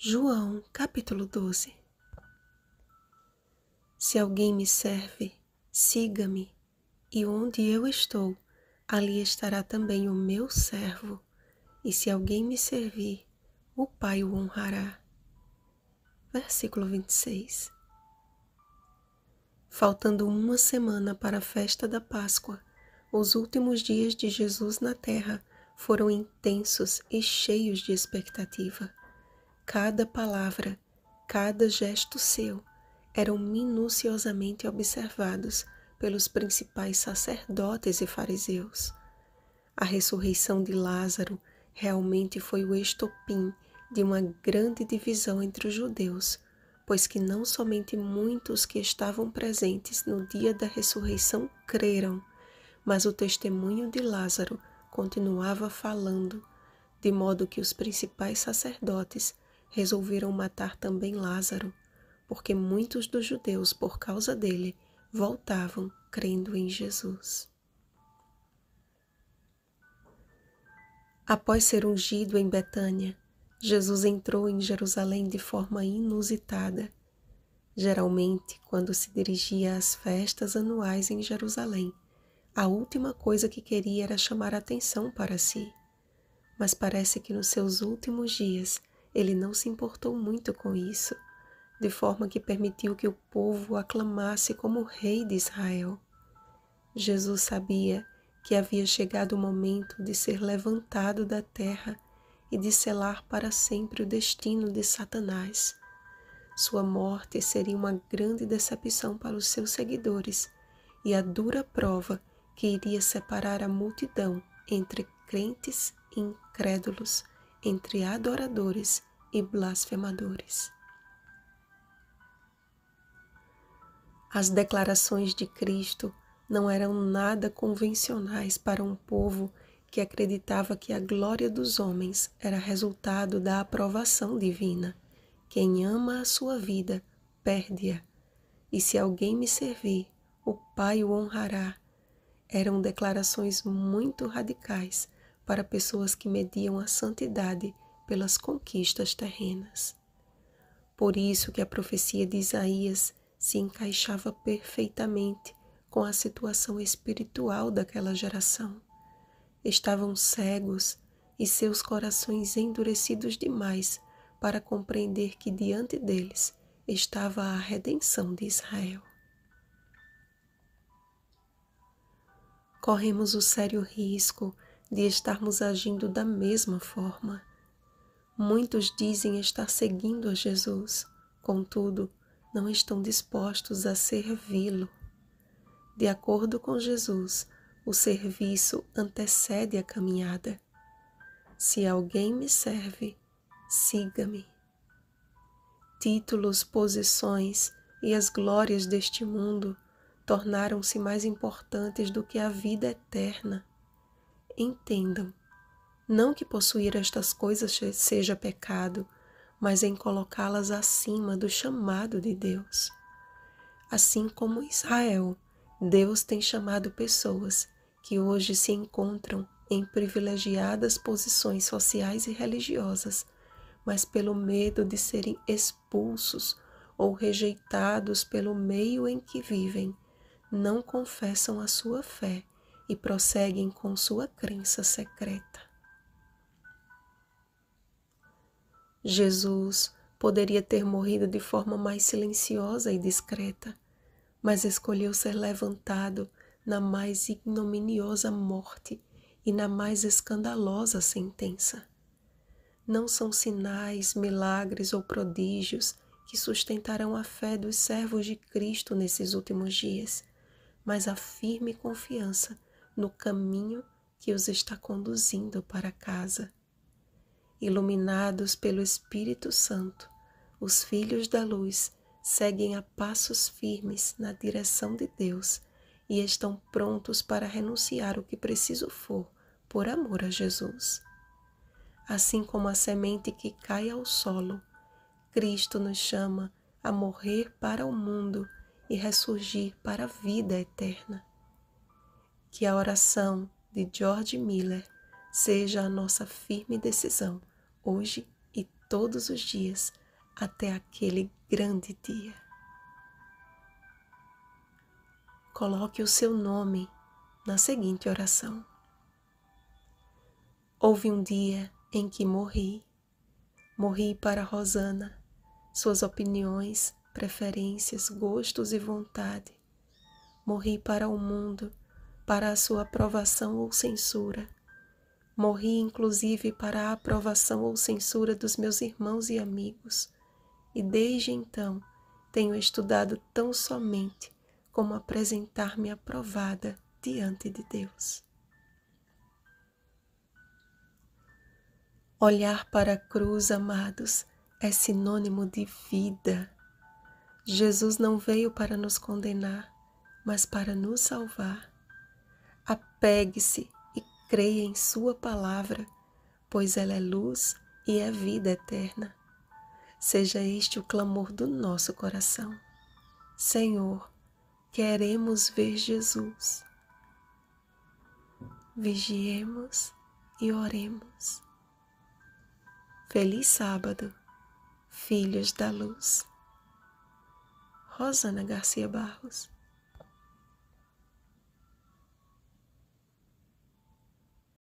João, capítulo 12 Se alguém me serve, siga-me, e onde eu estou, ali estará também o meu servo, e se alguém me servir, o Pai o honrará. Versículo 26 Faltando uma semana para a festa da Páscoa, os últimos dias de Jesus na terra foram intensos e cheios de expectativa. Cada palavra, cada gesto seu eram minuciosamente observados pelos principais sacerdotes e fariseus. A ressurreição de Lázaro realmente foi o estopim de uma grande divisão entre os judeus, pois que não somente muitos que estavam presentes no dia da ressurreição creram, mas o testemunho de Lázaro continuava falando, de modo que os principais sacerdotes resolveram matar também Lázaro, porque muitos dos judeus, por causa dele, voltavam crendo em Jesus. Após ser ungido em Betânia, Jesus entrou em Jerusalém de forma inusitada. Geralmente, quando se dirigia às festas anuais em Jerusalém, a última coisa que queria era chamar atenção para si. Mas parece que nos seus últimos dias ele não se importou muito com isso, de forma que permitiu que o povo o aclamasse como Rei de Israel. Jesus sabia que havia chegado o momento de ser levantado da terra e de selar para sempre o destino de Satanás. Sua morte seria uma grande decepção para os seus seguidores e a dura prova que iria separar a multidão entre crentes e incrédulos entre adoradores e blasfemadores. As declarações de Cristo não eram nada convencionais para um povo que acreditava que a glória dos homens era resultado da aprovação divina. Quem ama a sua vida, perde-a. E se alguém me servir, o Pai o honrará. Eram declarações muito radicais para pessoas que mediam a santidade pelas conquistas terrenas. Por isso que a profecia de Isaías se encaixava perfeitamente com a situação espiritual daquela geração. Estavam cegos e seus corações endurecidos demais para compreender que diante deles estava a redenção de Israel. Corremos o sério risco de estarmos agindo da mesma forma. Muitos dizem estar seguindo a Jesus, contudo, não estão dispostos a servi-lo. De acordo com Jesus, o serviço antecede a caminhada. Se alguém me serve, siga-me. Títulos, posições e as glórias deste mundo tornaram-se mais importantes do que a vida eterna entendam, não que possuir estas coisas seja pecado, mas em colocá-las acima do chamado de Deus. Assim como Israel, Deus tem chamado pessoas que hoje se encontram em privilegiadas posições sociais e religiosas, mas pelo medo de serem expulsos ou rejeitados pelo meio em que vivem, não confessam a sua fé e prosseguem com sua crença secreta. Jesus poderia ter morrido de forma mais silenciosa e discreta, mas escolheu ser levantado na mais ignominiosa morte e na mais escandalosa sentença. Não são sinais, milagres ou prodígios que sustentarão a fé dos servos de Cristo nesses últimos dias, mas a firme confiança no caminho que os está conduzindo para casa. Iluminados pelo Espírito Santo, os filhos da luz seguem a passos firmes na direção de Deus e estão prontos para renunciar o que preciso for por amor a Jesus. Assim como a semente que cai ao solo, Cristo nos chama a morrer para o mundo e ressurgir para a vida eterna. Que a oração de George Miller seja a nossa firme decisão, hoje e todos os dias, até aquele grande dia. Coloque o seu nome na seguinte oração. Houve um dia em que morri. Morri para Rosana, suas opiniões, preferências, gostos e vontade. Morri para o mundo para a sua aprovação ou censura. Morri, inclusive, para a aprovação ou censura dos meus irmãos e amigos, e desde então tenho estudado tão somente como apresentar-me aprovada diante de Deus. Olhar para a cruz, amados, é sinônimo de vida. Jesus não veio para nos condenar, mas para nos salvar. Apegue-se e creia em Sua palavra, pois ela é luz e é vida eterna. Seja este o clamor do nosso coração. Senhor, queremos ver Jesus. Vigiemos e oremos. Feliz sábado, filhos da luz. Rosana Garcia Barros